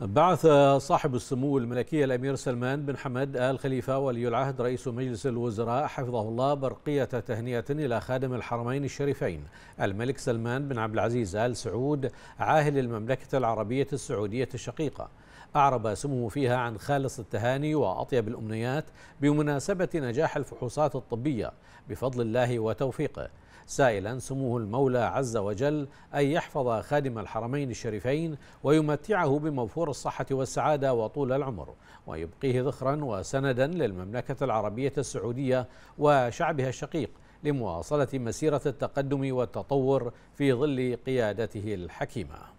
بعث صاحب السمو الملكي الأمير سلمان بن حمد آل خليفة ولي العهد رئيس مجلس الوزراء حفظه الله برقية تهنئة إلى خادم الحرمين الشريفين الملك سلمان بن عبد العزيز آل سعود عاهل المملكة العربية السعودية الشقيقة أعرب سموه فيها عن خالص التهاني وأطيب الأمنيات بمناسبة نجاح الفحوصات الطبية بفضل الله وتوفيقه سائلا سموه المولى عز وجل أن يحفظ خادم الحرمين الشريفين ويمتعه بموفور الصحة والسعادة وطول العمر ويبقيه ذخرا وسندا للمملكة العربية السعودية وشعبها الشقيق لمواصلة مسيرة التقدم والتطور في ظل قيادته الحكيمة